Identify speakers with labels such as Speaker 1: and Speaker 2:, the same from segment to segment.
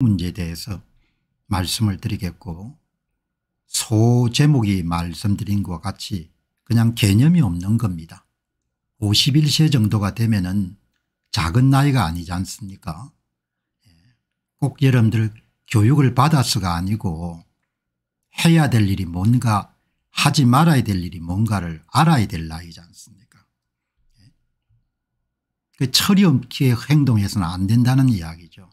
Speaker 1: 문제에 대해서 말씀을 드리겠고 소 제목이 말씀드린 것과 같이 그냥 개념이 없는 겁니다. 51세 정도가 되면 은 작은 나이가 아니지 않습니까 예. 꼭 여러분들 교육을 받아서가 아니고 해야 될 일이 뭔가 하지 말아야 될 일이 뭔가를 알아야 될 나이지 않습니까 예. 그 철이 없기에 행동해서는 안 된다는 이야기죠.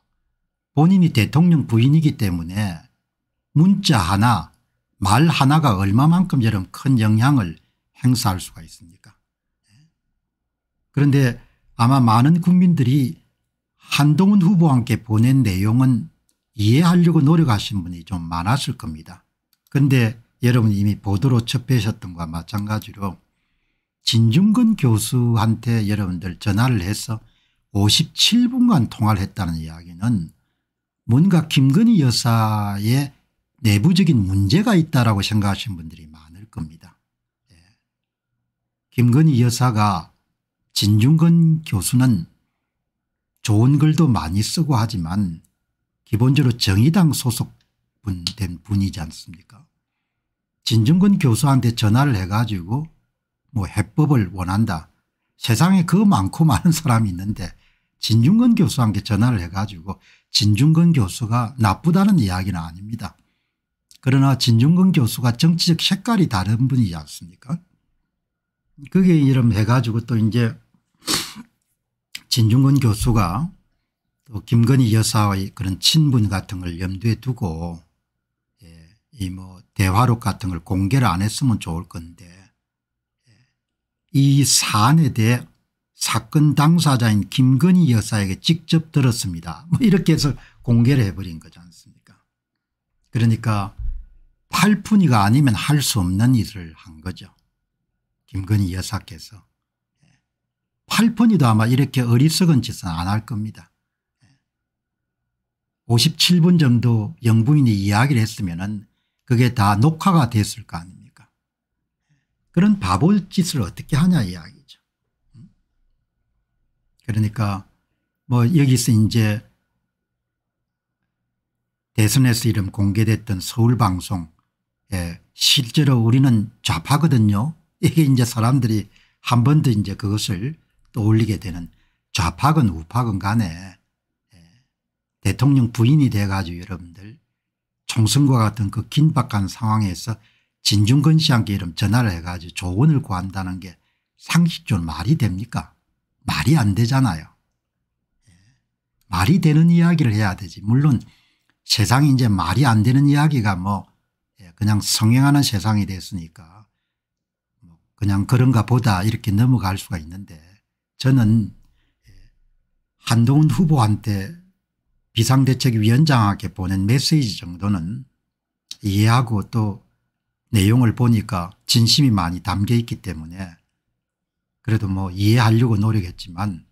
Speaker 1: 본인이 대통령 부인이기 때문에 문자 하나 말 하나가 얼마만큼 여러큰 영향을 행사할 수가 있습니까 그런데 아마 많은 국민들이 한동훈 후보와 함께 보낸 내용은 이해하려고 노력하신 분이 좀 많았을 겁니다. 그런데 여러분 이 이미 보도로 접해셨던 것과 마찬가지로 진중근 교수한테 여러분들 전화를 해서 57분간 통화를 했다는 이야기는 뭔가 김건희 여사의 내부적인 문제가 있다라고 생각하시는 분들이 많을 겁니다. 예. 김건희 여사가 진중근 교수는 좋은 글도 많이 쓰고 하지만 기본적으로 정의당 소속된 분이지 않습니까 진중근 교수한테 전화를 해가지고 뭐 해법을 원한다. 세상에 그 많고 많은 사람이 있는데 진중근 교수한테 전화를 해가지고 진중근 교수가 나쁘다는 이야기는 아닙니다. 그러나 진중근 교수가 정치적 색깔이 다른 분이지 않습니까 그게 이름 해가지고 또 이제 진중근 교수가 또 김건희 여사의 그런 친분 같은 걸 염두에 두고 예, 이뭐 대화록 같은 걸 공개를 안 했으면 좋을 건데 예, 이 사안에 대해 사건 당사자인 김건희 여사에게 직접 들었습니다. 뭐 이렇게 해서 공개를 해버린 거지 않습니까 그러니까 팔푼이가 아니면 할 수 없는 일을 한 거죠. 김건희 여사께서. 예. 팔푼이도 아마 이렇게 어리석은 짓은 안 할 겁니다. 57분 예. 정도 영부인이 이야기를 했으면 그게 다 녹화가 됐을 거 아닙니까 그런 바보 짓을 어떻게 하냐 이야기. 그러니까 뭐 여기서 이제 대선에서 이름 공개됐던 서울방송 예, 실제로 우리는 좌파거든요. 이게 이제 사람들이 한번더 이제 그것을 떠올리게 되는 좌파건 우파건 간에 예, 대통령 부인이 돼가지고 여러분들 총선과 같은 그 긴박한 상황에서 진중근 씨한테 이름 전화를 해가지고 조언을 구한다는 게 상식적으로 말이 됩니까? 말이 안 되잖아요. 말이 되는 이야기를 해야 되지. 물론 세상이 이제 말이 안 되는 이야기가 뭐 예, 그냥 성행하는 세상이 됐으니까 뭐 그냥 그런가 보다 이렇게 넘어갈 수가 있는데 저는 예, 한동훈 후보한테 비상대책위원장에게 보낸 메시지 정도는 이해하고 또 내용을 보니까 진심이 많이 담겨 있기 때문에 그래도 뭐 이해하려고 노력했지만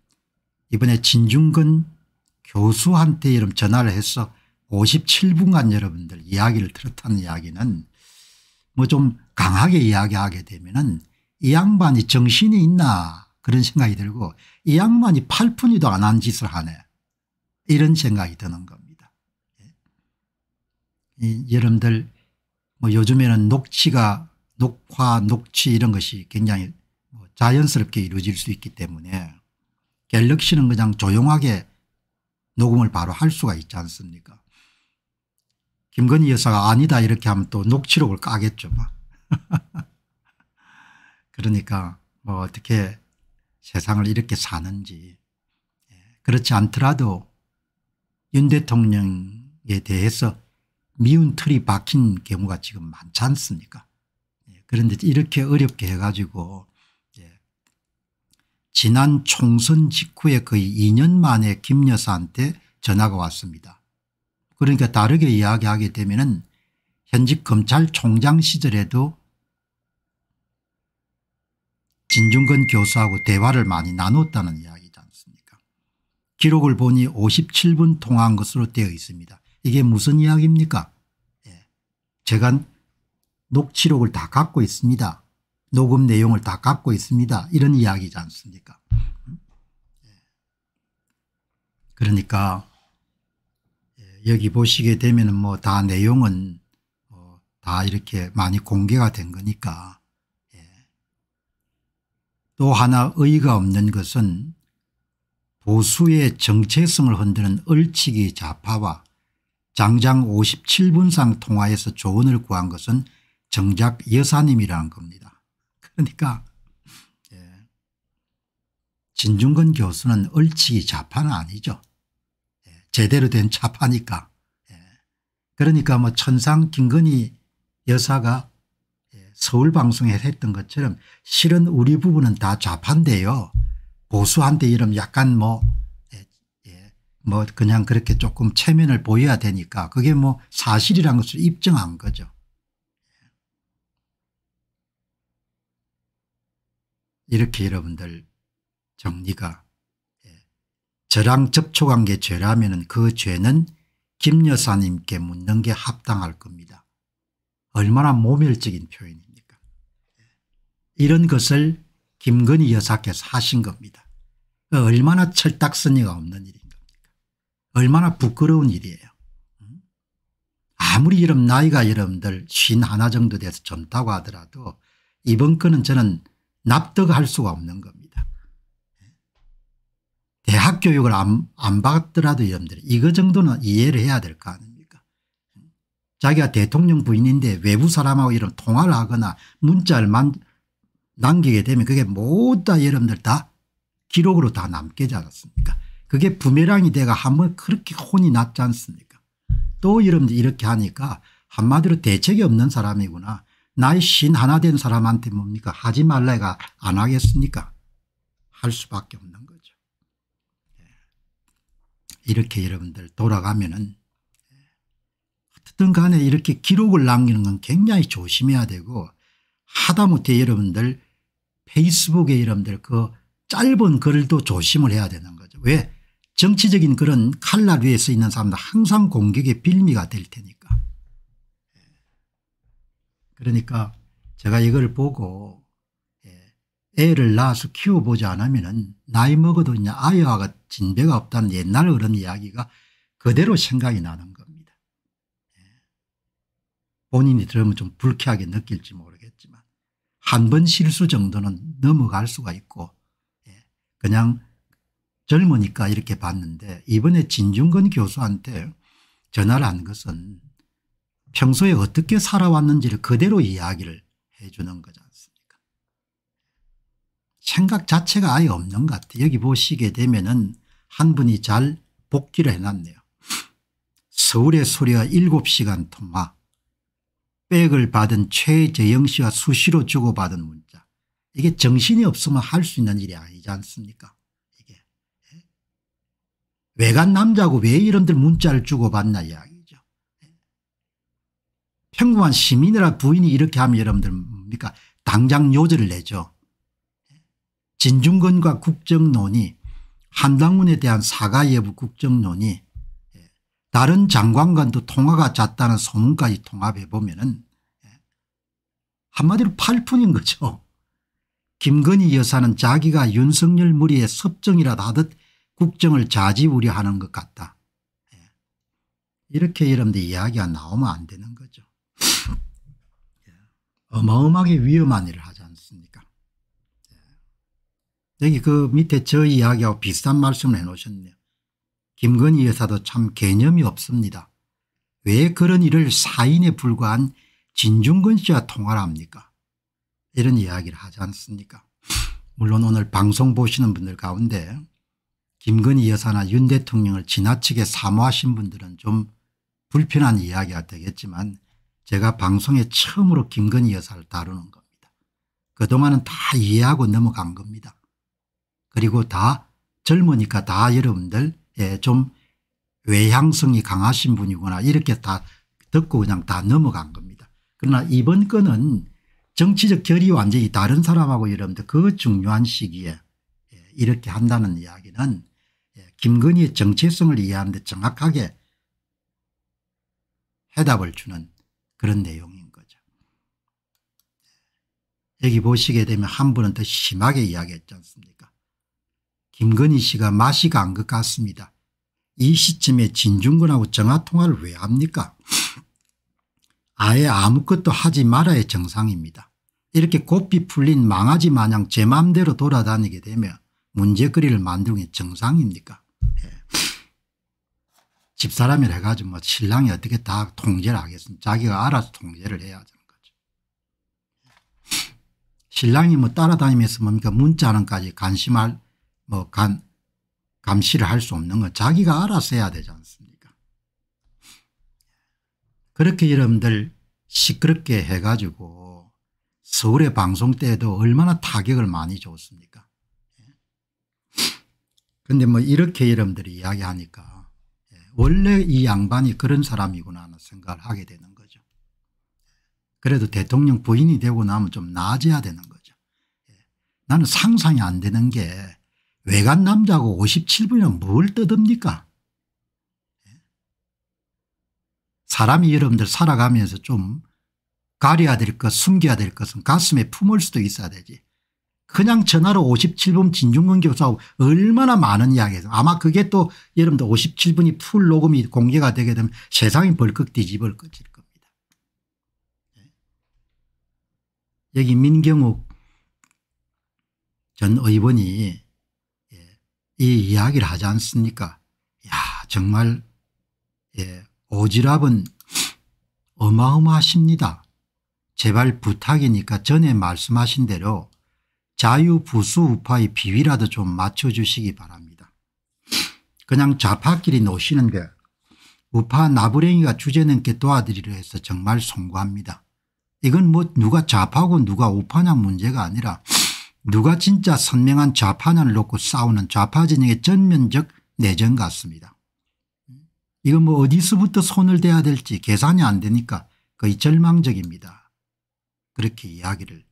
Speaker 1: 이번에 진중근 교수한테 이런 전화를 해서 57분간 여러분들 이야기를 들었다는 이야기는 뭐 좀 강하게 이야기하게 되면은 이 양반이 정신이 있나 그런 생각이 들고 이 양반이 팔푼이도 안 한 짓을 하네 이런 생각이 드는 겁니다. 예. 이, 여러분들 뭐 요즘에는 녹취가 녹화 녹취 이런 것이 굉장히 자연스럽게 이루어질 수 있기 때문에 갤럭시는 그냥 조용하게 녹음을 바로 할 수가 있지 않습니까 김건희 여사가 아니다 이렇게 하면 또 녹취록을 까겠죠. 뭐. 그러니까 뭐 어떻게 세상을 이렇게 사는지 예, 그렇지 않더라도 윤 대통령에 대해서 미운 틀이 박힌 경우가 지금 많지 않습니까 예, 그런데 이렇게 어렵게 해가지고 지난 총선 직후에 거의 2년 만에 김 여사한테 전화가 왔습니다. 그러니까 다르게 이야기하게 되면 현직 검찰총장 시절에도 진중근 교수하고 대화를 많이 나눴다는 이야기지 않습니까 기록을 보니 57분 통화한 것으로 되어 있습니다. 이게 무슨 이야기입니까 예. 제가 녹취록을 다 갖고 있습니다. 녹음 내용을 다 갖고 있습니다. 이런 이야기지 않습니까 예. 그러니까 예, 여기 보시게 되면 뭐 다 내용은 뭐다 이렇게 많이 공개가 된 거니까 예. 또 하나 의의가 없는 것은 보수의 정체성을 흔드는 얼치기 좌파와 장장 57분상 통화에서 조언을 구한 것은 정작 여사님이라는 겁니다. 그러니까 예. 진중근 교수는 얼치기 자파는 아니죠. 예, 제대로 된 자파니까. 예. 그러니까 뭐 천상 김건희 여사가 서울 방송에 했던 것처럼 실은 우리 부부는 다 좌파인데요. 보수한데 이름 약간 뭐, 뭐 그냥 그렇게 조금 체면을 보여야 되니까 그게 뭐 사실이라는 것을 입증한 거죠. 이렇게 여러분들 정리가 예. 저랑 접촉한 게 죄라면 그 죄는 김 여사님께 묻는 게 합당할 겁니다. 얼마나 모멸적인 표현입니까. 예. 이런 것을 김건희 여사께서 하신 겁니다. 얼마나 철딱서니가 없는 일인 겁니까. 얼마나 부끄러운 일이에요. 음? 아무리 이름 나이가 여러분들 쉰 하나 정도 돼서 젊다고 하더라도 이번 거는 저는 납득할 수가 없는 겁니다. 대학 교육을 안, 안 받더라도 여러분들 이거 정도는 이해를 해야 될 거 아닙니까 자기가 대통령 부인인데 외부 사람하고 이런 통화를 하거나 문자를 만, 남기게 되면 그게 모두 다 여러분들 다 기록으로 다 남게지 않았습니까 그게 부메랑이 돼가 한번 그렇게 혼이 났지 않습니까 또 여러분들 이렇게 하니까 한마디로 대책이 없는 사람이구나 나의 신 하나 된 사람한테 뭡니까 하지 말라가안 하겠습니까 할 수밖에 없는 거죠. 예. 이렇게 여러분들 돌아가면은 예. 어쨌든 간에 이렇게 기록을 남기는 건 굉장히 조심해야 되고 하다못해 여러분들 페이스북에 여러분들 그 짧은 글도 조심을 해야 되는 거죠. 왜? 정치적인 그런 칼날 위에 서 있는 사람들 항상 공격의 빌미가 될 테니까. 그러니까 제가 이걸 보고 예, 애를 낳아서 키워보지 않으면 나이 먹어도 그냥 아이와가 진배가 없다는 옛날 그런 이야기가 그대로 생각이 나는 겁니다. 예. 본인이 들으면 좀 불쾌하게 느낄지 모르겠지만 한 번 실수 정도는 넘어갈 수가 있고 예, 그냥 젊으니까 이렇게 봤는데 이번에 진중근 교수한테 전화를 한 것은 평소에 어떻게 살아왔는지를 그대로 이야기를 해주는 거지 않습니까 생각 자체가 아예 없는 것 같아요. 여기 보시게 되면 은한 분이 잘 복기를 해놨네요. 서울의 소리와 7시간 통화 백을 받은 최재영 씨와 수시로 주고받은 문자 이게 정신이 없으면 할 수 있는 일이 아니지 않습니까 이게 외간 예? 남자고 왜 이런들 문자를 주고받나 이야기 평범한 시민이라 부인이 이렇게 하면 여러분들 뭡니까 당장 요절을 내죠. 진중권과 국정론이 한당문에 대한 사과 여부 국정론이 다른 장관과도 통화가 잦다는 소문까지 통합해 보면 은 한마디로 팔푼인 거죠. 김건희 여사는 자기가 윤석열 무리의 섭정이라 하듯 국정을 자지우려하는 것 같다. 이렇게 여러분들 이야기가 나오면 안 되는 거죠. 어마어마하게 위험한 일을 하지 않습니까? 예. 여기 그 밑에 저 이야기하고 비슷한 말씀을 해놓으셨네요. 김건희 여사도 참 개념이 없습니다. 왜 그런 일을 사인에 불과한 진중근 씨와 통화를 합니까? 이런 이야기를 하지 않습니까? 물론 오늘 방송 보시는 분들 가운데 김건희 여사나 윤 대통령을 지나치게 사모하신 분들은 좀 불편한 이야기가 되겠지만 제가 방송에 처음으로 김건희 여사를 다루는 겁니다. 그동안은 다 이해하고 넘어간 겁니다. 그리고 다 젊으니까 다 여러분들 예, 좀 외향성이 강하신 분이구나 이렇게 다 듣고 그냥 다 넘어간 겁니다. 그러나 이번 건은 정치적 결이 완전히 다른 사람하고 여러분들 그 중요한 시기에 예, 이렇게 한다는 이야기는 예, 김건희의 정체성을 이해하는데 정확하게 해답을 주는 그런 내용인 거죠. 여기 보시게 되면 한 분은 더 심하게 이야기했지 않습니까? 김건희 씨가 맛이 간것 같습니다. 이 시점에 진중근하고 전화 통화를 왜 합니까? 아예 아무것도 하지 말아야 정상입니다. 이렇게 곱비 풀린 망아지 마냥 제 맘대로 돌아다니게 되면 문제거리를 만드는 게 정상입니까? 예. 집사람이라 해가지고 뭐 신랑이 어떻게 다 통제를 하겠습니 자기가 알아서 통제를 해야 하는 거죠. 신랑이 뭐 따라다니면서 뭡니까 그 문자는까지 관심할 뭐 간, 감시를 할 수 없는 건 자기가 알아서 해야 되지 않습니까 그렇게 여러분들 시끄럽게 해가지고 서울의 방송 때에도 얼마나 타격을 많이 줬습니까 예. 근데 뭐 이렇게 여러분들이 이야기하니까 원래 이 양반이 그런 사람이구나 하는 생각을 하게 되는 거죠. 그래도 대통령 부인이 되고 나면 좀 나아져야 되는 거죠. 예. 나는 상상이 안 되는 게 외간 남자고 57분이면 뭘 떠듭니까? 예. 사람이 여러분들 살아가면서 좀 가려야 될 것, 숨겨야 될 것은 가슴에 품을 수도 있어야 되지. 그냥 전화로 57분 진중근 교수하고 얼마나 많은 이야기죠. 아마 그게 또 여러분들 57분이 풀 녹음이 공개가 되게 되면 세상이 벌컥 뒤집을 거질 겁니다. 예. 여기 민경욱 전 의원이 예, 이 이야기를 하지 않습니까 야 정말 예, 오지랖은 어마어마하십니다. 제발 부탁이니까 전에 말씀하신 대로 자유부수 우파의 비위라도 좀 맞춰주시기 바랍니다. 그냥 좌파끼리 노시는 데 우파 나부랭이가 주제넘게 도와드리려 해서 정말 송구합니다. 이건 뭐 누가 좌파고 누가 우파냐 문제가 아니라 누가 진짜 선명한 좌파냐를 놓고 싸우는 좌파 진영의 전면적 내전 같습니다. 이건 뭐 어디서부터 손을 대야 될지 계산이 안 되니까 거의 절망적입니다. 그렇게 이야기를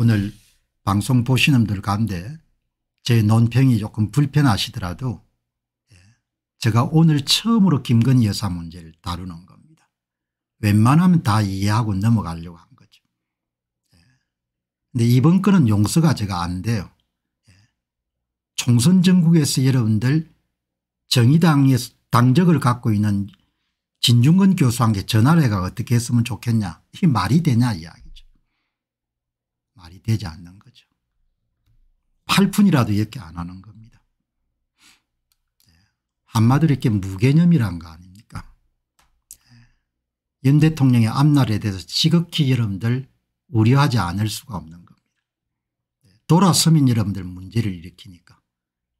Speaker 1: 오늘 방송 보시는 분들 가운데 제 논평이 조금 불편하시더라도 예, 제가 오늘 처음으로 김건희 여사 문제를 다루는 겁니다. 웬만하면 다 이해하고 넘어가려고 한 거죠. 예. 근데 이번 건은 용서가 제가 안 돼요. 예. 총선 전국에서 여러분들 정의당의 당적을 갖고 있는 진중근 교수한테 전화를 해가 어떻게 했으면 좋겠냐 이 말이 되냐 이야기. 말이 되지 않는 거죠. 8푼이라도 이렇게 안 하는 겁니다. 네. 한마디로 이렇게 무개념이란 거 아닙니까? 네. 윤 대통령의 앞날에 대해서 지극히 여러분들 우려하지 않을 수가 없는 겁니다. 네. 돌아서면 여러분들 문제를 일으키니까.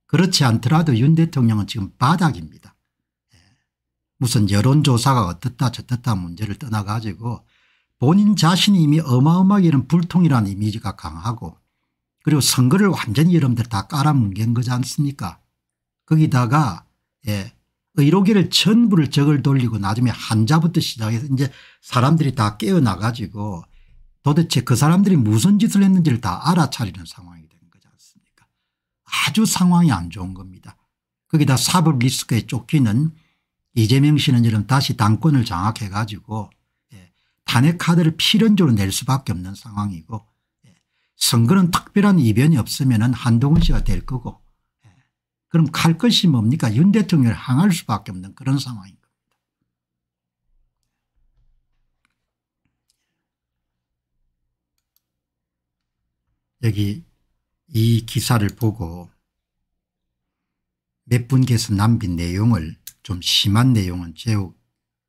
Speaker 1: 그렇지 않더라도 윤 대통령은 지금 바닥입니다. 무슨 여론조사가 어떻다 저떻다 문제를 떠나가지고 본인 자신이 이미 어마어마하게 이런 불통이라는 이미지가 강하고 그리고 선거를 완전히 여러분들 다 깔아뭉갠 거지 않습니까 거기다가 예, 의료계를 전부를 적을 돌리고 나중에 한자부터 시작해서 이제 사람들이 다 깨어나가지고 도대체 그 사람들이 무슨 짓을 했는지를 다 알아차리는 상황이 된 거지 않습니까 아주 상황이 안 좋은 겁니다. 거기다 사법 리스크에 쫓기는 이재명 씨는 이런 다시 당권을 장악해 가지고 탄핵 카드를 필연적으로 낼 수밖에 없는 상황이고 예, 선거는 특별한 이변이 없으면 한동훈 씨가 될 거고 예, 그럼 갈 것이 뭡니까 윤 대통령을 항할 수밖에 없는 그런 상황입니다 여기 이 기사를 보고 몇 분께서 남긴 내용을 좀 심한 내용은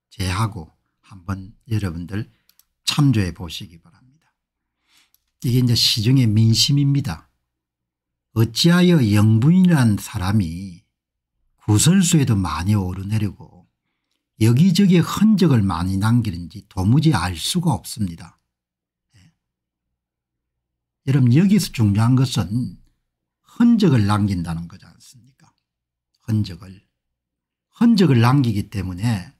Speaker 1: 제하고 한번 여러분들 참조해 보시기 바랍니다. 이게 이제 시중의 민심입니다. 어찌하여 영분이란 사람이 구설수에도 많이 오르내리고 여기저기 흔적을 많이 남기는지 도무지 알 수가 없습니다. 네. 여러분 여기서 중요한 것은 흔적을 남긴다는 거지 않습니까 흔적을 흔적을 남기기 때문에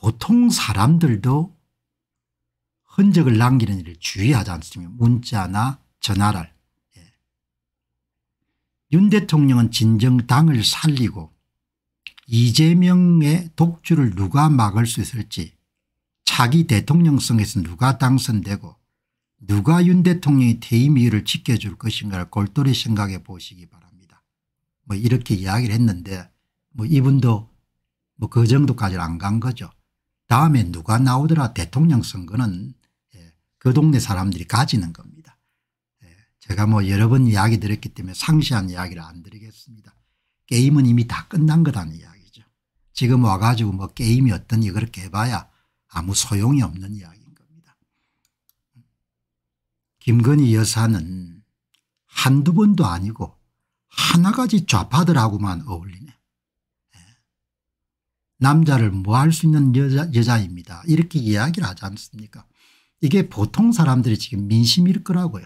Speaker 1: 보통 사람들도 흔적을 남기는 일을 주의하지 않습니까 문자나 전화를. 예. 윤 대통령은 진정 당을 살리고 이재명의 독주를 누가 막을 수 있을지 차기 대통령 성에서 누가 당선되고 누가 윤 대통령의 퇴임 이유를 지켜줄 것인가를 골똘히 생각해 보시기 바랍니다. 뭐 이렇게 이야기를 했는데 뭐 이분도 뭐 그 정도까지는 안 간 거죠. 다음에 누가 나오더라 대통령 선거는 예, 그 동네 사람들이 가지는 겁니다. 예, 제가 뭐 여러 번 이야기 드렸기 때문에 상세한 이야기를 안 드리겠습니다. 게임은 이미 다 끝난 거다는 이야기죠. 지금 와가지고 뭐 게임이 어떤 지 이걸 개봐야 아무 소용이 없는 이야기인 겁니다. 김건희 여사는 한두 번도 아니고 하나가지 좌파들하고만 어울리는 남자를 뭐 할 수 있는 여자, 여자입니다. 이렇게 이야기를 하지 않습니까 이게 보통 사람들이 지금 민심일 거라고요.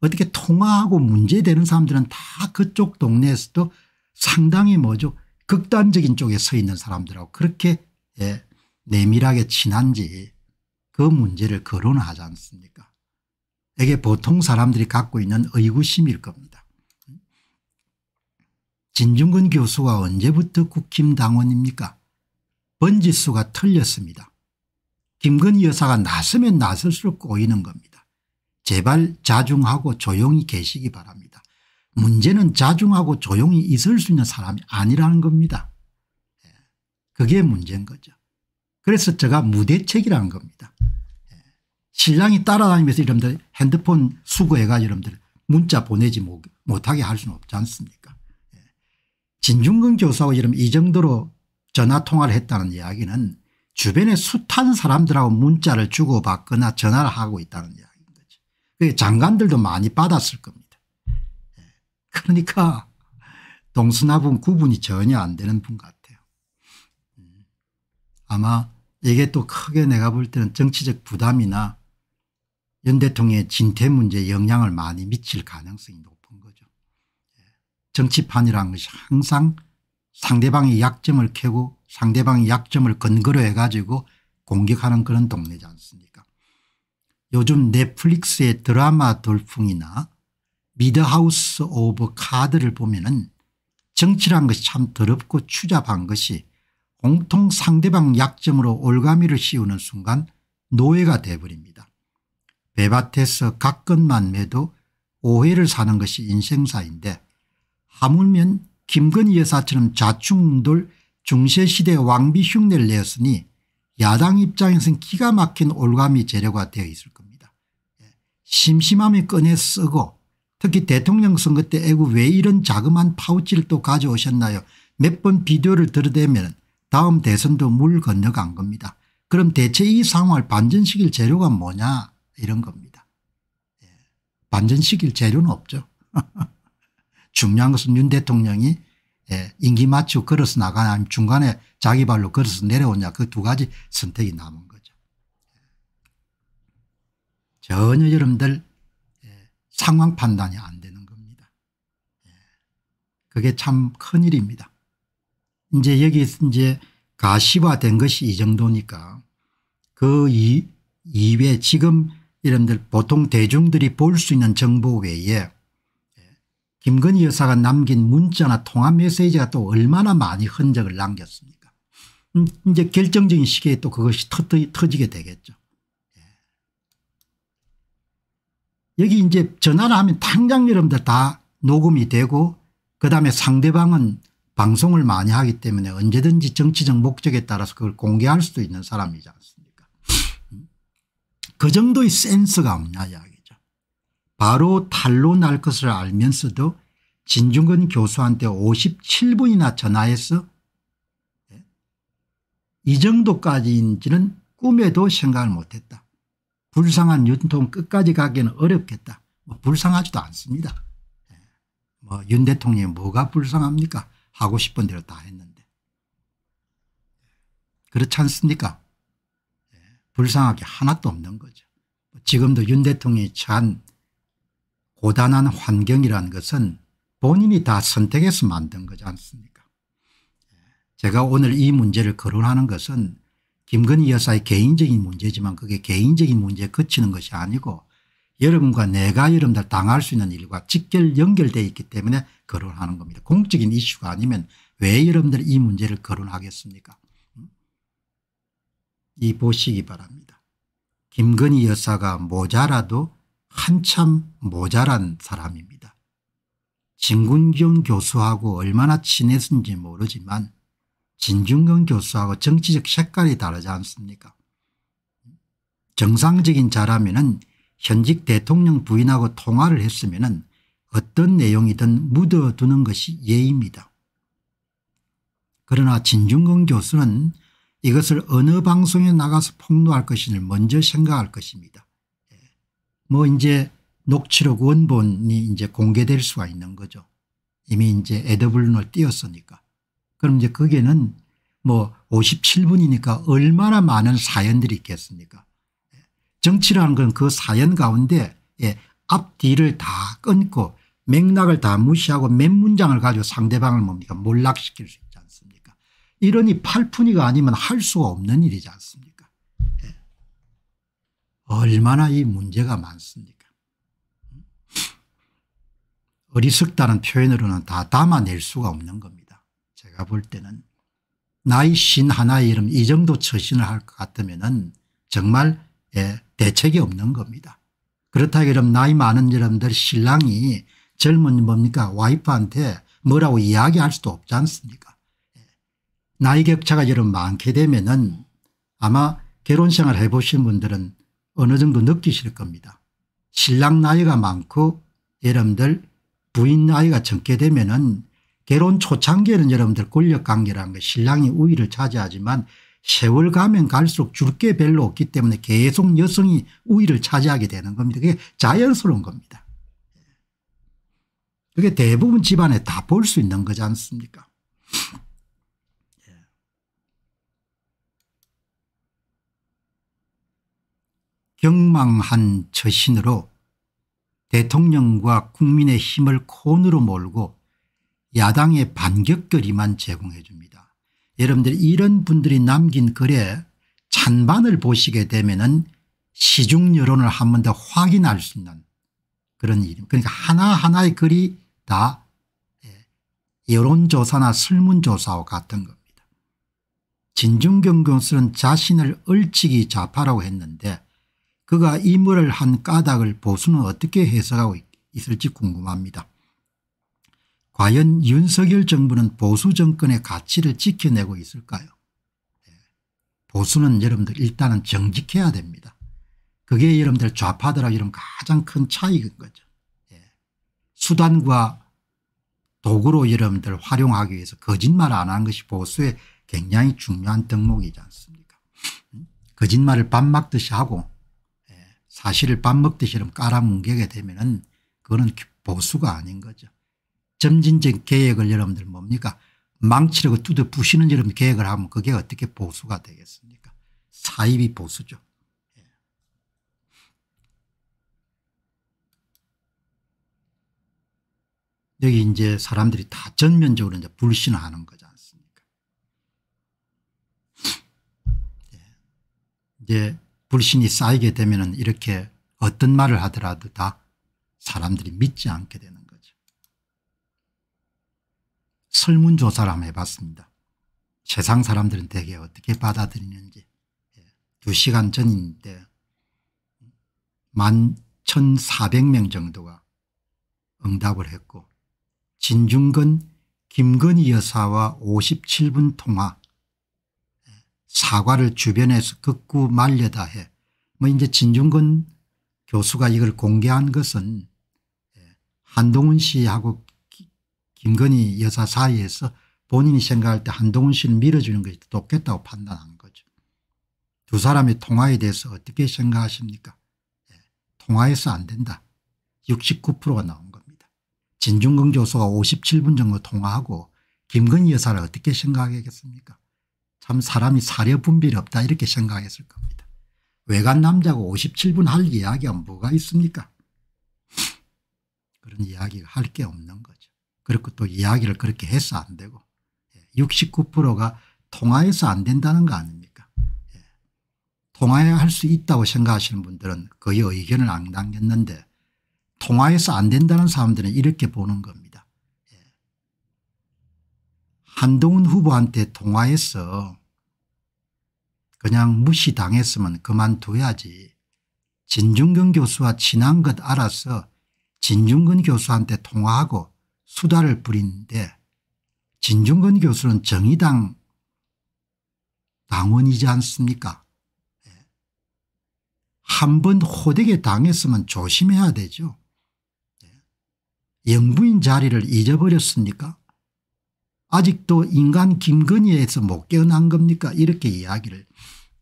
Speaker 1: 어떻게 통화하고 문제되는 사람들은 다 그쪽 동네에서도 상당히 뭐죠 극단적인 쪽에 서 있는 사람들하고 그렇게 예, 내밀하게 친한지 그 문제를 거론하지 않습니까 이게 보통 사람들이 갖고 있는 의구심일 겁니다. 진중근 교수가 언제부터 국힘 당원입니까 번지수가 틀렸습니다. 김건희 여사가 나서면 나설수록 꼬이는 겁니다. 제발 자중하고 조용히 계시기 바랍니다. 문제는 자중하고 조용히 있을 수 있는 사람이 아니라는 겁니다. 예, 그게 문제인 거죠. 그래서 제가 무대책이라는 겁니다. 예, 신랑이 따라다니면서 여러분들 핸드폰 수거해가 여러분들 문자 보내지 못하게 할 수는 없지 않습니까 예, 진중근 교수하고 이러면 이 정도로 전화통화를 했다는 이야기는 주변에 숱한 사람들하고 문자를 주고받거나 전화를 하고 있다는 이야기인 거죠. 그 장관들도 많이 받았을 겁니다. 예. 그러니까 동서남북 구분이 전혀 안 되는 분 같아요. 음. 아마 이게 또 크게 내가 볼 때는 정치적 부담이나 윤 대통령의 진퇴 문제에 영향을 많이 미칠 가능성이 높은 거죠. 예. 정치판이라는 것이 항상 상대방의 약점을 캐고 상대방의 약점을 근거로 해가지고 공격하는 그런 동네지 않습니까 요즘 넷플릭스의 드라마 돌풍이나 미드하우스 오브 카드를 보면 은 정치란 것이 참 더럽고 추잡한 것이 공통 상대방 약점으로 올가미를 씌우는 순간 노예가 돼버립니다. 배밭에서 가끔만 매도 오해를 사는 것이 인생사인데 하물며 김건희 여사처럼 좌충돌 중세시대 왕비 흉내를 내었으니 야당 입장에선 기가 막힌 올가미 재료가 되어 있을 겁니다. 예, 심심함에 꺼내 쓰고 특히 대통령 선거 때 애구 왜 이런 자그마한 파우치를 또 가져오셨나요 몇 번 비디오를 들어대면 다음 대선도 물 건너간 겁니다. 그럼 대체 이 상황을 반전시킬 재료가 뭐냐 이런 겁니다. 예, 반전시킬 재료는 없죠. 중요한 것은 윤 대통령이 예, 임기 마치고 걸어서 나가냐 아니면 중간에 자기 발로 걸어서 내려오냐 그 두 가지 선택이 남은 거죠. 전혀 여러분들 예, 상황 판단이 안 되는 겁니다. 예, 그게 참 큰일입니다. 이제 여기 이제 가시화된 것이 이 정도니까 그 이외 지금 여러분들 보통 대중들이 볼 수 있는 정보 외에 김건희 여사가 남긴 문자나 통화 메시지가 또 얼마나 많이 흔적을 남겼습니까 음, 이제 결정적인 시기에 또 그것이 터, 터지게 되겠죠. 예. 여기 이제 전화를 하면 당장 여러분들 다 녹음이 되고 그다음에 상대방은 방송을 많이 하기 때문에 언제든지 정치적 목적에 따라서 그걸 공개할 수도 있는 사람이지 않습니까 음. 그 정도의 센스가 없냐 이야기. 바로 탈로 날 것을 알면서도 진중근 교수한테 57분이나 전화해서 예? 이 정도까지인지는 꿈에도 생각을 못했다. 불쌍한 윤통 끝까지 가기는 어렵겠다. 뭐 불상하지도 않습니다. 예. 뭐윤 대통령이 뭐가 불쌍합니까 하고 싶은 대로 다 했는데. 예. 그렇지 않습니까? 불쌍하게 하나도 없는 거죠. 지금도 윤 대통령이 찬 고단한 환경이라는 것은 본인이 다 선택해서 만든 거지 않습니까 제가 오늘 이 문제를 거론하는 것은 김건희 여사의 개인적인 문제지만 그게 개인적인 문제에 그치는 것이 아니고 여러분과 내가 여러분들 당할 수 있는 일과 직결 연결되어 있기 때문에 거론하는 겁니다. 공적인 이슈가 아니면 왜 여러분들 이 문제를 거론하겠습니까 이 보시기 바랍니다. 김건희 여사가 모자라도 한참 모자란 사람입니다. 진군경 교수하고 얼마나 친했는지 모르지만 진중근 교수하고 정치적 색깔이 다르지 않습니까 정상적인 자라면 현직 대통령 부인하고 통화를 했으면 어떤 내용이든 묻어두는 것이 예입니다. 그러나 진중근 교수는 이것을 어느 방송에 나가서 폭로할 것인을 먼저 생각할 것입니다. 뭐 이제 녹취록 원본이 이제 공개될 수가 있는 거죠. 이미 이제 AW를 띄었으니까. 그럼 이제 그게는 뭐 57분이니까 얼마나 많은 사연들이 있겠습니까. 정치라는 건 그 사연 가운데 예, 앞뒤를 다 끊고 맥락을 다 무시하고 맨 문장을 가지고 상대방을 뭡니까 몰락시킬 수 있지 않습니까 이러니 팔푼이가 아니면 할 수가 없는 일이지 않습니까 얼마나 이 문제가 많습니까? 어리석다는 표현으로는 다 담아낼 수가 없는 겁니다. 제가 볼 때는 나의 신 하나의 이름 이 정도 처신을 할 것 같으면 정말 예, 대책이 없는 겁니다. 그렇다 그럼 나이 많은 여러분들 신랑이 젊은 뭡니까 와이프한테 뭐라고 이야기할 수도 없지 않습니까 예. 나이 격차가 여러분 많게 되면 은 아마 결혼생활 해보신 분들은 어느 정도 느끼실 겁니다. 신랑 나이가 많고 여러분들 부인 나이가 적게 되면 은 결혼 초창기에는 여러분들 권력관계라는 게 신랑이 우위를 차지하지만 세월 가면 갈수록 줄게 별로 없기 때문에 계속 여성이 우위를 차지하게 되는 겁니다. 그게 자연스러운 겁니다. 그게 대부분 집안에 다 볼 수 있는 거지 않습니까 경망한 처신으로 대통령과 국민의 힘을 콘으로 몰고 야당의 반격거리만 제공해 줍니다. 여러분들 이런 분들이 남긴 글에 찬반을 보시게 되면 은 시중 여론을 한 번 더 확인할 수 있는 그런 일 그러니까 하나하나의 글이 다 예, 여론조사나 설문조사와 같은 겁니다. 진중경 교수는 자신을 얼치기 좌파라고 했는데 그가 임무를 한 까닭을 보수는 어떻게 해석하고 있을지 궁금합니다. 과연 윤석열 정부는 보수 정권의 가치를 지켜내고 있을까요? 네. 보수는 여러분들 일단은 정직해야 됩니다. 그게 여러분들 좌파들하고 이런 가장 큰 차이인 거죠. 네. 수단과 도구로 여러분들 활용하기 위해서 거짓말 안 하는 것이 보수의 굉장히 중요한 덕목이지 않습니까 거짓말을 밥 막듯이 하고 사실을 밥 먹듯이럼 깔아뭉개게 되면 은 그거는 보수가 아닌 거죠. 점진적 계획을 여러분들 뭡니까 망치려고 뚜드 부시는 여러분 계획을 하면 그게 어떻게 보수가 되겠습니까 사입이 보수죠. 예. 여기 이제 사람들이 다 전면적으로 이제 불신하는 거지 않습니까? 예. 이제 불신이 쌓이게 되면 이렇게 어떤 말을 하더라도 다 사람들이 믿지 않게 되는 거죠. 설문조사를 한번 해봤습니다. 세상 사람들은 대개 어떻게 받아들이는지 예, 두시간 전인데 11,400명 정도가 응답을 했고 진중근 김건희 여사와 57분 통화 사과를 주변에서 극구 말려다 해. 뭐 이제 진중근 교수가 이걸 공개한 것은 예, 한동훈 씨하고 김건희 여사 사이에서 본인이 생각할 때 한동훈 씨를 밀어주는 것이 돕겠다고 판단한 거죠. 두 사람의 통화에 대해서 어떻게 생각하십니까? 예, 통화해서안 된다. 69%가 나온 겁니다. 진중근 교수가 57분 정도 통화하고 김건희 여사를 어떻게 생각하겠습니까? 참 사람이 사려 분별이 없다 이렇게 생각했을 겁니다. 외간 남자가 57분 할 이야기가 뭐가 있습니까? 그런 이야기가 할 게 없는 거죠. 그렇고 또 이야기를 그렇게 해서 안 되고 69%가 예, 통화해서 안 된다는 거 아닙니까? 예. 통화해야 할 수 있다고 생각하시는 분들은 거의 의견을 안 남겼는데 통화해서 안 된다는 사람들은 이렇게 보는 겁니다. 예. 한동훈 후보한테 통화해서 그냥 무시당했으면 그만둬야지. 진중근 교수와 친한 것 알아서 진중근 교수한테 통화하고 수다를 부리는데 진중근 교수는 정의당 당원이지 않습니까 예. 한번 호되게 당했으면 조심해야 되죠. 예. 영부인 자리를 잊어버렸습니까 아직도 인간 김건희에서 못 깨어난 겁니까 이렇게 이야기를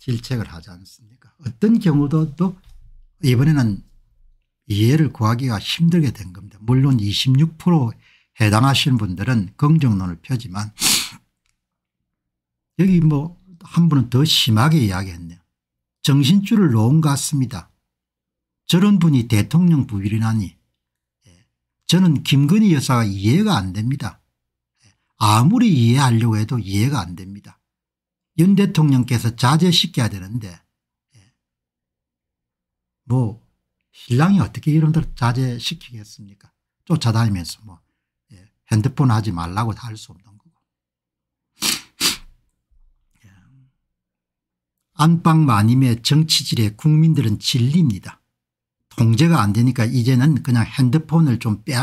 Speaker 1: 질책을 하지 않습니까 어떤 경우도 또 이번에는 이해를 구하기가 힘들게 된 겁니다. 물론 26%해당하시 분들은 긍정론을 펴지만 여기 뭐 한 분은 더 심하게 이야기했네요. 정신줄을 놓은 것 같습니다. 저런 분이 대통령 부일이라니 예. 저는 김건희 여사가 이해가 안 됩니다. 아무리 이해하려고 해도 이해가 안 됩니다. 윤 대통령께서 자제시켜야 되는데 예. 뭐 신랑이 어떻게 이런들 자제시키겠습니까 쫓아다니면서 뭐 예, 핸드폰 하지 말라고 다 할 수 없는 거고 예. 안방 마님의 정치질에 국민들은 질립니다. 통제가 안 되니까 이제는 그냥 핸드폰을 좀 빼,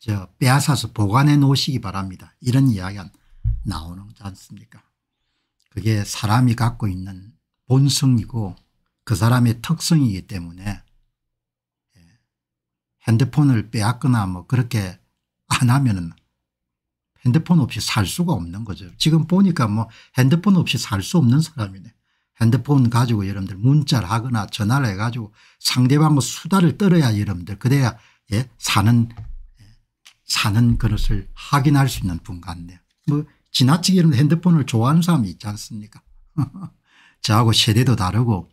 Speaker 1: 저 빼앗아서 보관해 놓으시기 바랍니다. 이런 이야기가 나오는 지 않습니까 그게 사람이 갖고 있는 본성이고 그 사람의 특성이기 때문에 예, 핸드폰을 빼앗거나 뭐 그렇게 안하면 핸드폰 없이 살 수가 없는 거죠. 지금 보니까 뭐 핸드폰 없이 살 수 없는 사람이네. 핸드폰 가지고 여러분들 문자를 하거나 전화를 해가지고 상대방과 수다를 떨어야 여러분들 그래야 예? 사는 사는 그릇을 확인할 수 있는 분 같네요. 뭐 지나치게 이런 핸드폰을 좋아하는 사람이 있지 않습니까 저하고 세대도 다르고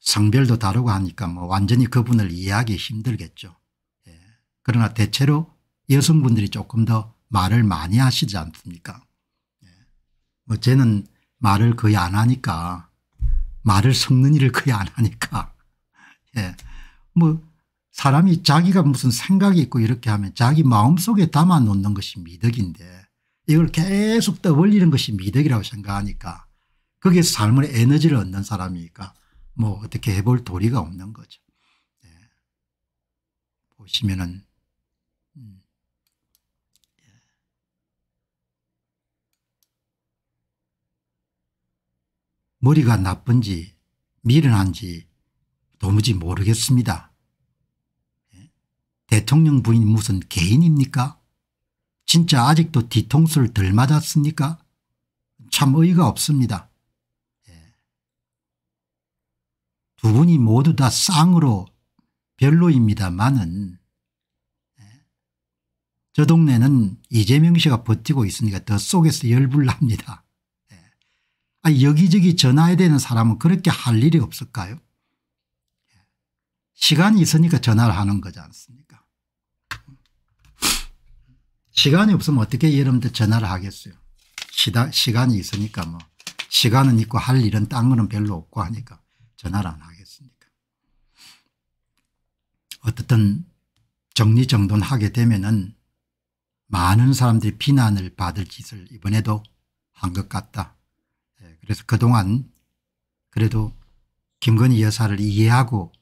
Speaker 1: 성별도 다르고 하니까 뭐 완전히 그분을 이해하기 힘들겠죠. 예. 그러나 대체로 여성분들이 조금 더 말을 많이 하시지 않습니까 예. 뭐 쟤는 말을 거의 안 하니까 말을 섞는 일을 거의 안 하니까 예. 뭐 사람이 자기가 무슨 생각이 있고 이렇게 하면 자기 마음속에 담아놓는 것이 미덕인데 이걸 계속 떠올리는 것이 미덕이라고 생각하니까 거기에 삶의 에너지를 얻는 사람이니까 뭐 어떻게 해볼 도리가 없는 거죠. 네. 보시면은 음. 예. 머리가 나쁜지 미련한지 도무지 모르겠습니다. 대통령 부인 무슨 개인입니까? 진짜 아직도 뒤통수를 덜 맞았습니까? 참 어이가 없습니다. 예. 두 분이 모두 다 쌍으로 별로입니다만은 예. 저 동네는 이재명 씨가 버티고 있으니까 더 속에서 열불납니다. 예. 아 여기저기 전화해야 되는 사람은 그렇게 할 일이 없을까요? 시간이 있으니까 전화를 하는 거지 않습니까 시간이 없으면 어떻게 여러분들 전화를 하겠어요 시다, 시간이 있으니까 뭐 시간은 있고 할 일은 딴 거는 별로 없고 하니까 전화를 안 하겠습니까 어떻든 정리정돈하게 되면은 많은 사람들이 비난을 받을 짓을 이번에도 한 것 같다. 예, 그래서 그동안 그래도 김건희 여사를 이해하고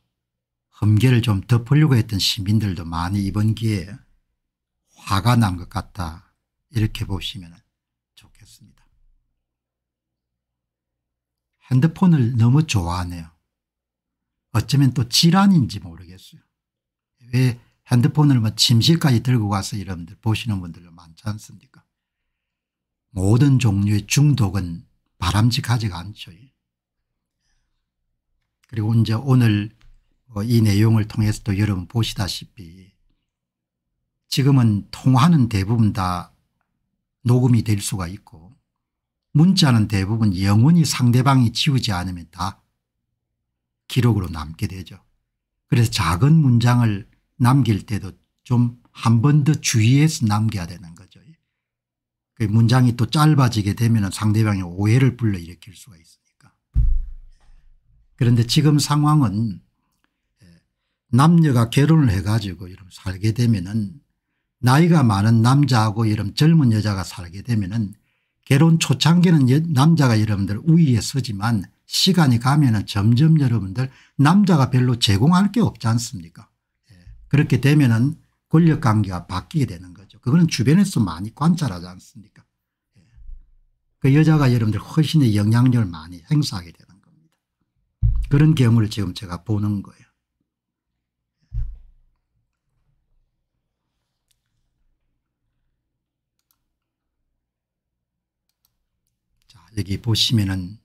Speaker 1: 험계를 좀 덮으려고 했던 시민들도 많이 이번 기회에 화가 난 것 같다 이렇게 보시면 좋겠습니다. 핸드폰을 너무 좋아하네요. 어쩌면 또 질환인지 모르겠어요. 왜 핸드폰을 뭐 침실까지 들고 가서 여러분들 보시는 분들도 많지 않습니까 모든 종류의 중독은 바람직하지가 않죠. 그리고 이제 오늘 어, 이 내용을 통해서 도 여러분 보시다시피 지금은 통화는 대부분 다 녹음이 될 수가 있고 문자는 대부분 영원히 상대방이 지우지 않으면 다 기록으로 남게 되죠. 그래서 작은 문장을 남길 때도 좀 한 번 더 주의해서 남겨야 되는 거죠. 그 문장이 또 짧아지게 되면 상대방이 오해를 불러일으킬 수가 있으니까. 그런데 지금 상황은 남녀가 결혼을 해가지고 이런 살게 되면은 나이가 많은 남자하고 이런 젊은 여자가 살게 되면은 결혼 초창기는 남자가 여러분들 우위에 서지만 시간이 가면은 점점 여러분들 남자가 별로 제공할 게 없지 않습니까 예. 그렇게 되면은 권력관계가 바뀌게 되는 거죠. 그거는 주변에서 많이 관찰하지 않습니까 예. 그 여자가 여러분들 훨씬 더 영향력을 많이 행사하게 되는 겁니다. 그런 경우를 지금 제가 보는 거예요. 여기 보시면은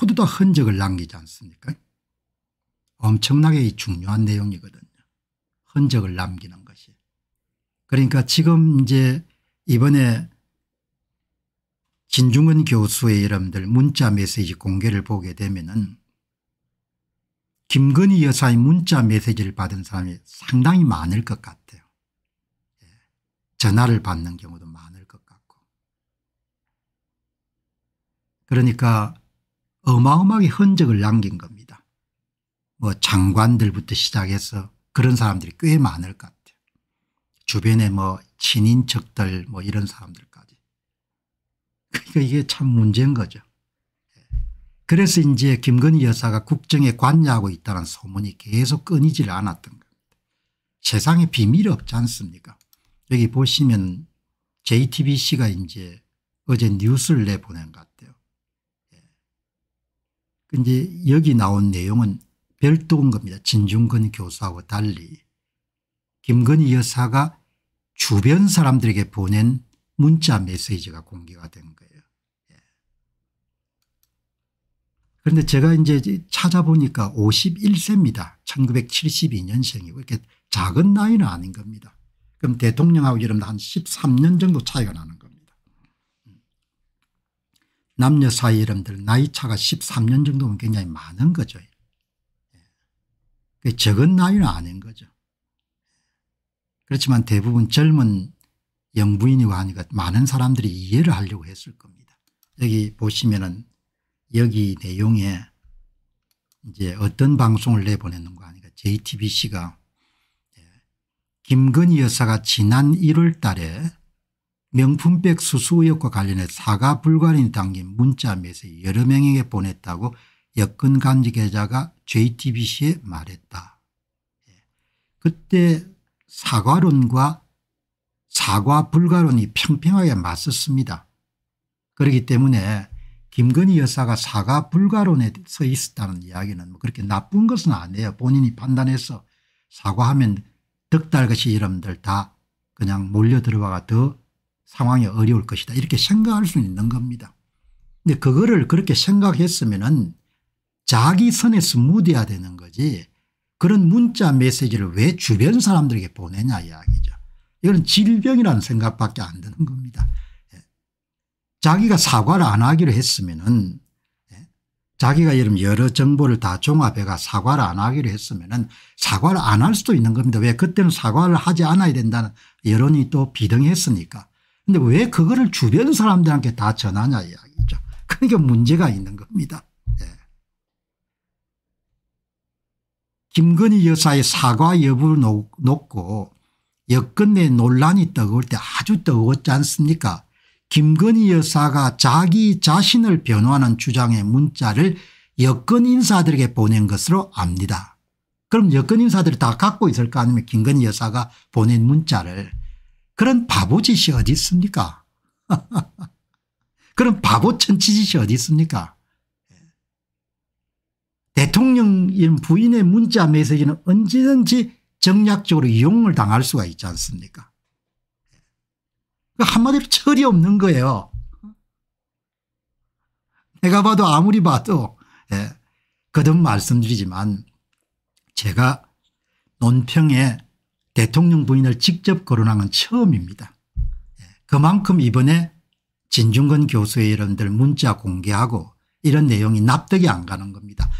Speaker 1: 모두 다 흔적을 남기지 않습니까? 엄청나게 중요한 내용이거든요. 흔적을 남기는 것이. 그러니까 지금 이제 이번에 진중은 교수의 여러분들 문자 메시지 공개를 보게 되면은 김건희 여사의 문자 메시지를 받은 사람이 상당히 많을 것 같아요. 예. 전화를 받는 경우도 많을 그러니까 어마어마하게 흔적을 남긴 겁니다. 뭐 장관들부터 시작해서 그런 사람들이 꽤 많을 것 같아요. 주변에 뭐 친인척들 뭐 이런 사람들까지. 그러니까 이게 참 문제인 거죠. 그래서 이제 김건희 여사가 국정에 관여하고 있다는 소문이 계속 끊이질 않았던 겁니다. 세상에 비밀이 없지 않습니까? 여기 보시면 JTBC가 이제 어제 뉴스를 내보낸 것 이제 여기 나온 내용은 별도인 겁니다. 진중근 교수하고 달리. 김건희 여사가 주변 사람들에게 보낸 문자 메시지가 공개가 된 거예요. 예. 그런데 제가 이제 찾아보니까 51세입니다. 1972년생이고 이렇게 작은 나이는 아닌 겁니다. 그럼 대통령하고 여러분 한 13년 정도 차이가 나는 거예요. 남녀 사이 이름들 나이차가 13년 정도면 굉장히 많은 거죠. 적은 나이는 아닌 거죠. 그렇지만 대부분 젊은 영부인이고 하니까 많은 사람들이 이해를 하려고 했을 겁니다. 여기 보시면은 여기 내용에 이제 어떤 방송을 내보냈는가 하니까 JTBC가 예, 김건희 여사가 지난 1월 달에 명품백 수수 의혹과 관련해 사과 불가린이 담긴 문자 메시지 여러 명에게 보냈다고 여권 간지 계자가 JTBC에 말했다. 예. 그때 사과론과 사과 불가론이 평평하게 맞섰습니다. 그렇기 때문에 김건희 여사가 사과 불가론에 서 있었다는 이야기는 뭐 그렇게 나쁜 것은 아니에요. 본인이 판단해서 사과하면 덕달 것이 여러분들 다 그냥 몰려들어와가 더 상황이 어려울 것이다 이렇게 생각할 수 있는 겁니다. 근데 그거를 그렇게 생각했으면은 자기 선에서 무뎌야 되는 거지 그런 문자 메시지를 왜 주변 사람들에게 보내냐 이야기죠. 이건 질병이라는 생각밖에 안 드는 겁니다. 예. 자기가 사과를 안 하기로 했으면은 예. 자기가 여러 정보를 다 종합해가 사과를 안 하기로 했으면은 사과를 안 할 수도 있는 겁니다. 왜 그때는 사과를 하지 않아야 된다는 여론이 또 비등했으니까. 근데 왜 그거를 주변 사람들한테 다 전하냐 이야기죠. 그러니까 문제가 있는 겁니다. 예. 김건희 여사의 사과 여부를 놓고 여권 내 논란이 뜨거울 때 아주 뜨거웠지 않습니까 김건희 여사가 자기 자신을 변호하는 주장의 문자를 여권 인사들에게 보낸 것으로 압니다. 그럼 여권 인사들이 다 갖고 있을 거 아니면 김건희 여사가 보낸 문자를 그런 바보 짓이 어디 있습니까? 그런 바보 천치짓이 어디 있습니까? 대통령인 부인의 문자 메시지는 언제든지 정략적으로 이용을 당할 수가 있지 않습니까? 그 한마디로 철이 없는 거예요. 내가 봐도 아무리 봐도 예, 거듭 말씀드리지만 제가 논평에 대통령 부인을 직접 거론한 건 처음입니다. 예, 그만큼 이번에 진중근 교수의 여러분들 문자 공개하고 이런 내용이 납득이 안 가는 겁니다.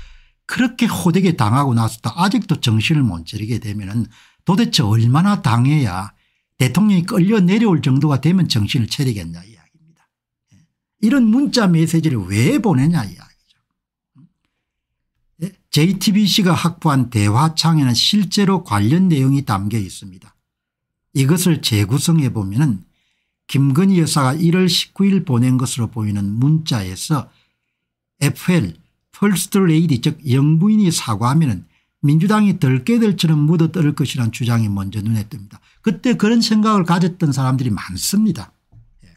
Speaker 1: 그렇게 호되게 당하고 나서도 아직도 정신을 못 차리게 되면 도대체 얼마나 당해야 대통령이 끌려 내려올 정도가 되면 정신을 차리겠냐 이야기입니다. 예, 이런 문자 메시지를 왜 보내냐 이야기. JTBC가 확보한 대화창에는 실제로 관련 내용이 담겨 있습니다. 이것을 재구성해 보면 김건희 여사가 1월 19일 보낸 것으로 보이는 문자에서 FL 퍼스트 레이디 즉 영부인이 사과하면 민주당이 들깨들처럼 묻어떨을 것이라는 주장이 먼저 눈에 띕니다. 그때 그런 생각을 가졌던 사람들이 많습니다. 예.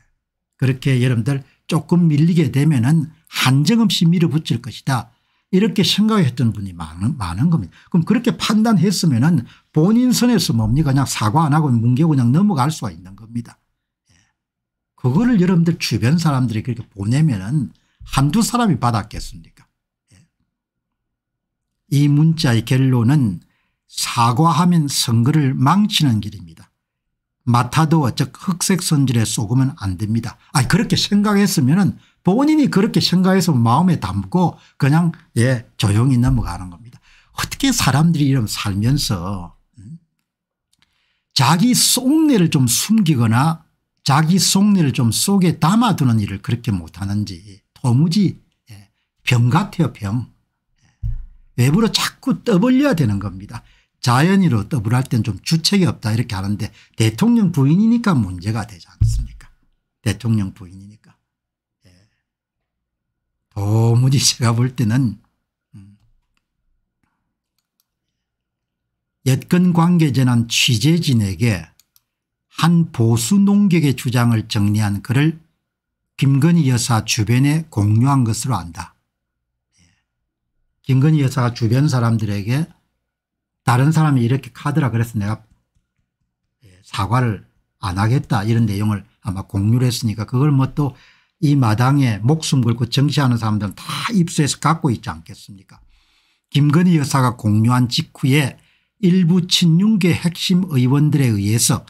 Speaker 1: 그렇게 여러분들 조금 밀리게 되면 한정없이 밀어붙일 것이다. 이렇게 생각했던 분이 많은, 많은 겁니다. 그럼 그렇게 판단했으면 은 본인 선에서 뭡니까 그냥 사과 안 하고 뭉개고 그냥 넘어갈 수가 있는 겁니다. 예. 그거를 여러분들 주변 사람들이 그렇게 보내면 은 한두 사람이 받았겠습니까 예. 이 문자의 결론은 사과하면 선거를 망치는 길입니다. 마타도어 즉 흑색 선질에 쏘으면 안 됩니다. 아 그렇게 생각했으면 은 본인이 그렇게 생각해서 마음에 담고 그냥 예 조용히 넘어가는 겁니다. 어떻게 사람들이 이런 살면서 음? 자기 속내를 좀 숨기거나 자기 속내를 좀 속에 담아두는 일을 그렇게 못하는지 도무지 예, 병 같아요 병. 예. 외부로 자꾸 떠벌려야 되는 겁니다. 자연으로 떠벌할 때좀 주책이 없다 이렇게 하는데 대통령 부인이니까 문제가 되지 않습니까 대통령 부인이니까. 도무지 제가 볼 때는 여건 음, 관계재난 취재진에게 한 보수 농객의 주장을 정리한 글을 김건희 여사 주변에 공유한 것으로 안다. 예. 김건희 여사가 주변 사람들에게 다른 사람이 이렇게 카드라 그래서 내가 예, 사과를 안 하겠다 이런 내용을 아마 공유를 했으니까 그걸 뭐또 이 마당에 목숨 걸고 정치하는 사람들은 다 입수해서 갖고 있지 않겠습니까 김건희 여사가 공유한 직후에 일부 친윤계 핵심 의원들에 의해서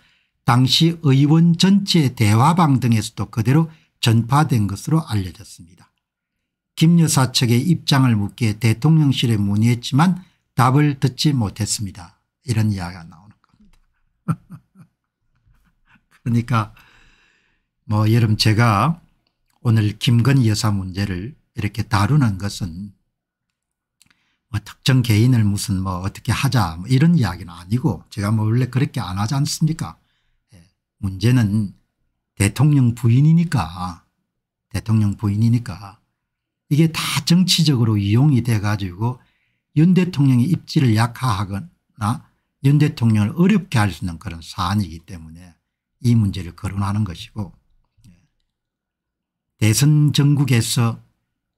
Speaker 1: 당시 의원 전체 대화방 등에서도 그대로 전파된 것으로 알려졌습니다. 김 여사 측의 입장을 묻기에 대통령실에 문의했지만 답을 듣지 못했습니다. 이런 이야기가 나오는 겁니다. 그러니까 뭐 여러분 제가 오늘 김건희 여사 문제를 이렇게 다루는 것은 뭐 특정 개인을 무슨 뭐 어떻게 하자 뭐 이런 이야기는 아니고 제가 뭐 원래 그렇게 안 하지 않습니까 예, 문제는 대통령 부인이니까 대통령 부인이니까 이게 다 정치적으로 이용이 돼 가지고 윤 대통령의 입지를 약화하거나 윤 대통령을 어렵게 할 수 있는 그런 사안이기 때문에 이 문제를 거론하는 것이고 대선 전국에서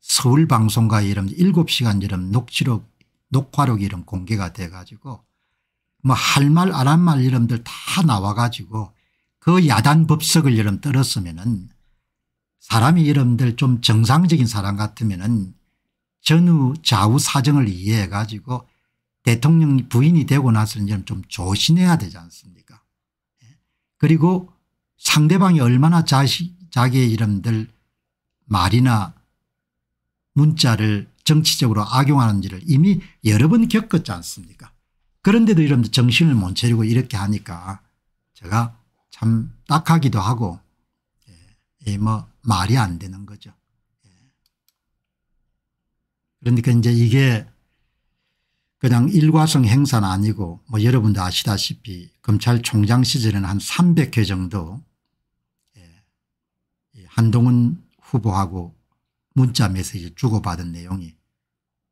Speaker 1: 서울방송가 이름 7시간 이름 녹취록 녹화록 이름 공개가 돼 가지고 뭐 할 말안한말 이름들 다 나와 가지고 그 야단 법석을 이름 떨었으면은 사람이 이름들 좀 정상적인 사람 같으면은 전후 좌우 사정을 이해해 가지고 대통령 부인이 되고 나서는 이름 좀 조심해야 되지 않습니까 예. 그리고 상대방이 얼마나 자식 자기의 이름들 말이나 문자를 정치적으로 악용하는지를 이미 여러 번 겪었지 않습니까 그런데도 이러면 정신을 못 차리고 이렇게 하니까 제가 참 딱하기도 하고 예, 뭐 말이 안 되는 거죠. 예. 그러니까 이제 이게 그냥 일과성 행사는 아니고 뭐 여러분도 아시다시피 검찰총장 시절에는 한 300회 정도 예, 한동훈 후보하고 문자 메시지 주고받은 내용이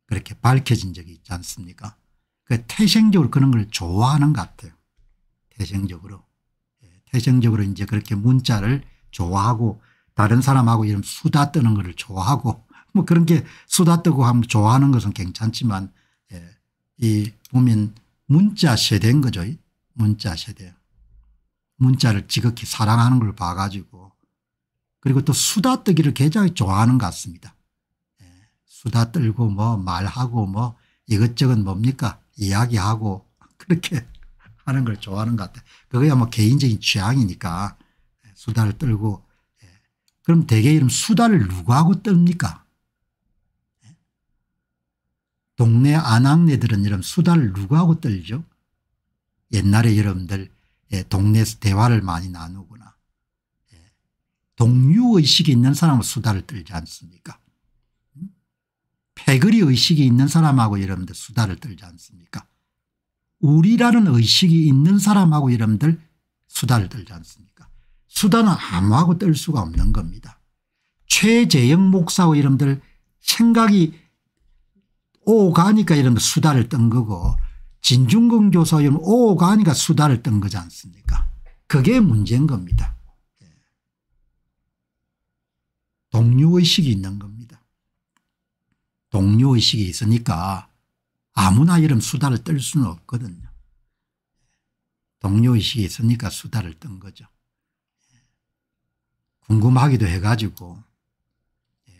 Speaker 1: 그렇게 밝혀진 적이 있지 않습니까 그 태생적으로 그런 걸 좋아하는 것 같아요. 태생적으로. 예, 태생적으로 이제 그렇게 문자를 좋아하고 다른 사람하고 이런 수다 뜨는 것 좋아하고 뭐 그런 게 수다 뜨고 하면 좋아하는 것은 괜찮지만 예. 이 보면 문자 세대인 거죠. 문자 세대. 문자를 지극히 사랑하는 걸 봐가지고 그리고 또 수다 뜨기를 굉장히 좋아하는 것 같습니다. 예, 수다 떨고 뭐 말하고 뭐 이것저것 뭡니까 이야기하고 그렇게 하는 걸 좋아하는 것 같아요. 그거야 뭐 개인적인 취향이니까 예, 수다를 떨고 예. 그럼 대개 이름 수다를 누구하고 떱니까 동네 아낙네들은 이런 수다를 누구하고 떨죠? 옛날에 여러분들 동네에서 대화를 많이 나누고 동료의식이 있는 사람은 수다를 떨지 않습니까 패거리 의식이 있는 사람하고 여러분들 수다를 떨지 않습니까 우리라는 의식이 있는 사람하고 여러분들 수다를 떨지 않습니까 수다는 아무하고 떨 수가 없는 겁니다 최재영 목사와 여러분들 생각이 오가니까 이러면 수다를 떤 거고 진중근 교사 이러면 오가니까 수다를 떤 거지 않습니까 그게 문제인 겁니다. 동료의식이 있는 겁니다. 동료의식이 있으니까 아무나 이름 수다를 떨 수는 없거든요. 동료의식이 있으니까 수다를 떤 거죠. 궁금하기도 해가지고 예.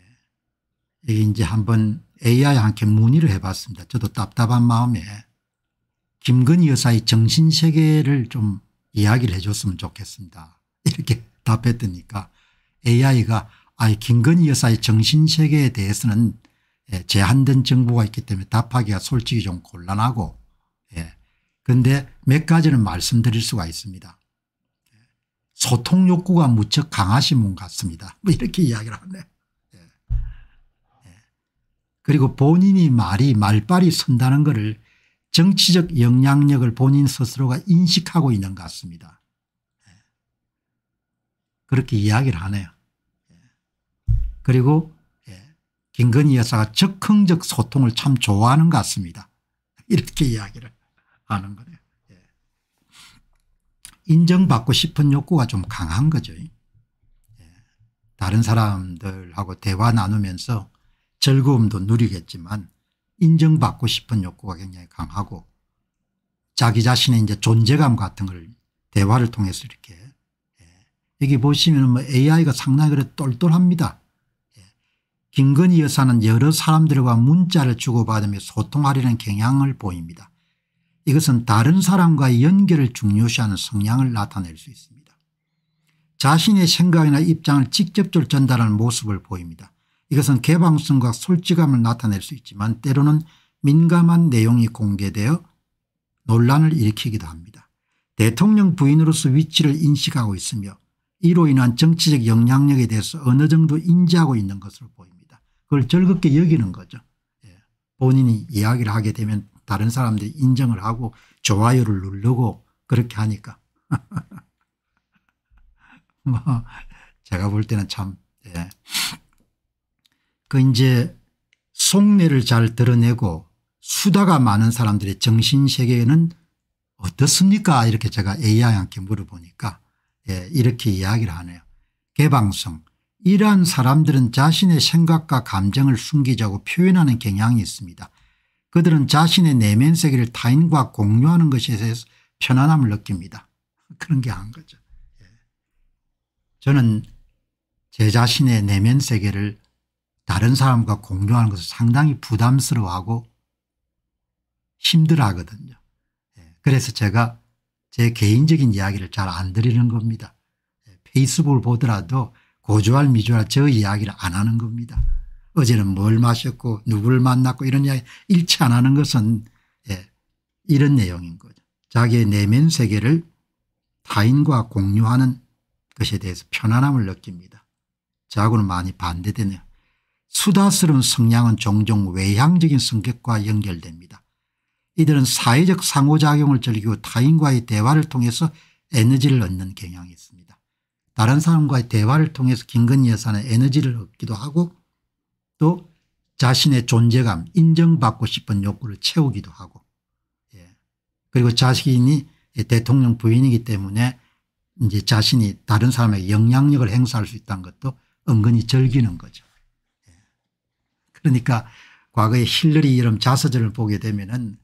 Speaker 1: 이게 이제 한번 AI 함께 문의를 해봤습니다. 저도 답답한 마음에 김건희 여사의 정신세계를 좀 이야기를 해줬으면 좋겠습니다. 이렇게 답했더니 AI가 아예 김건희 여사의 정신세계에 대해서는 예, 제한된 정보가 있기 때문에 답하기가 솔직히 좀 곤란하고 그런데 예. 몇 가지는 말씀드릴 수가 있습니다. 예. 소통 욕구가 무척 강하신 분 같습니다. 뭐 이렇게 이야기를 하네. 예. 예. 그리고 본인이 말이 말빨이 선다는 것을 정치적 영향력을 본인 스스로가 인식하고 있는 것 같습니다. 그렇게 이야기를 하네요. 그리고 예. 김건희 여사가 적흥적 소통을 참 좋아하는 것 같습니다. 이렇게 이야기를 하는 거예요. 예. 인정받고 싶은 욕구가 좀 강한 거죠. 예. 다른 사람들하고 대화 나누면서 즐거움도 누리겠지만 인정받고 싶은 욕구가 굉장히 강하고 자기 자신의 이제 존재감 같은 걸 대화를 통해서 이렇게 여기 보시면 뭐 AI가 상당히 그래 똘똘합니다. 김건희 여사는 여러 사람들과 문자를 주고받으며 소통하려는 경향을 보입니다. 이것은 다른 사람과의 연결을 중요시하는 성향을 나타낼 수 있습니다. 자신의 생각이나 입장을 직접적으로 전달하는 모습을 보입니다. 이것은 개방성과 솔직함을 나타낼 수 있지만 때로는 민감한 내용이 공개되어 논란을 일으키기도 합니다. 대통령 부인으로서 위치를 인식하고 있으며 이로 인한 정치적 영향력에 대해서 어느 정도 인지하고 있는 것으로 보입니다. 그걸 즐겁게 여기는 거죠. 예. 본인이 이야기를 하게 되면 다른 사람들이 인정을 하고 좋아요를 누르고 그렇게 하니까. 뭐 제가 볼 때는 참, 예. 그 이제 속내를 잘 드러내고 수다가 많은 사람들의 정신세계는 어떻습니까? 이렇게 제가 AI한테 물어보니까 예, 이렇게 이야기를 하네요. 개방성. 이러한 사람들은 자신의 생각과 감정을 숨기자고 표현하는 경향이 있습니다. 그들은 자신의 내면 세계를 타인과 공유하는 것에 대해서 편안함을 느낍니다. 그런 게 한 거죠. 예. 저는 제 자신의 내면 세계를 다른 사람과 공유하는 것을 상당히 부담스러워하고 힘들어하거든요. 예. 그래서 제가 제 개인적인 이야기를 잘 안 드리는 겁니다. 예. 페이스북을 보더라도 오주할미주할저 이야기를 안 하는 겁니다. 어제는 뭘 마셨고 누구를 만났고 이런 이야기 일치 안 하는 것은 예, 이런 내용인 거죠. 자기의 내면 세계를 타인과 공유하는 것에 대해서 편안함을 느낍니다. 저하고는 많이 반대되네요. 수다스러운 성향은 종종 외향적인 성격과 연결됩니다. 이들은 사회적 상호작용을 즐기고 타인과의 대화를 통해서 에너지를 얻는 경향이 있습니다. 다른 사람과의 대화를 통해서 김건희 여사는 에너지를 얻기도 하고 또 자신의 존재감 인정받고 싶은 욕구를 채우기도 하고 예. 그리고 자신이 대통령 부인이기 때문에 이제 자신이 다른 사람에게 영향력을 행사할 수 있다는 것도 은근히 즐기는 거죠. 예. 그러니까 과거에 힐러리 이름 자서전을 보게 되면은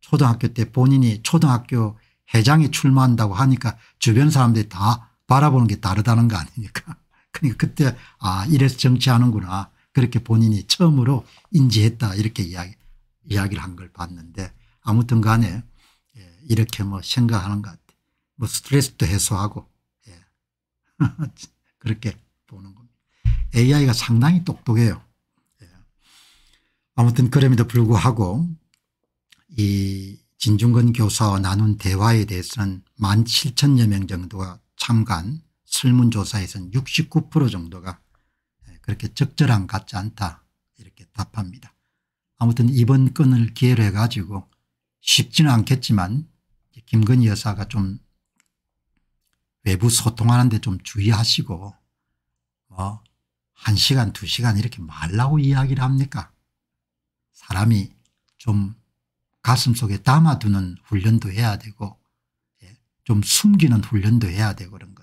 Speaker 1: 초등학교 때 본인이 초등학교 회장에 출마한다고 하니까 주변 사람들이 다 바라보는 게 다르다는 거 아닙니까 그러니까 그때 아 이래서 정치하는구나 그렇게 본인이 처음으로 인지했다 이렇게 이야기, 이야기를 한 걸 봤는데 아무튼 간에 예, 이렇게 뭐 생각하는 것 같아요. 뭐 스트레스도 해소하고 예. 그렇게 보는 겁니다. AI가 상당히 똑똑해요. 예. 아무튼 그럼에도 불구하고 이 진중근 교사와 나눈 대화에 대해서는 1만 7천여 명 정도가 참관 설문조사에서는 69% 정도가 예, 그렇게 적절한 같지 않다 이렇게 답합니다. 아무튼 이번 건을 기회로 해가지고 쉽지는 않겠지만 김건희 여사가 좀 외부 소통하는데 좀 주의하시고 뭐 1시간 2시간 이렇게 말라고 이야기를 합니까 사람이 좀 가슴속에 담아두는 훈련도 해야 되고 좀 숨기는 훈련도 해야 되고 그런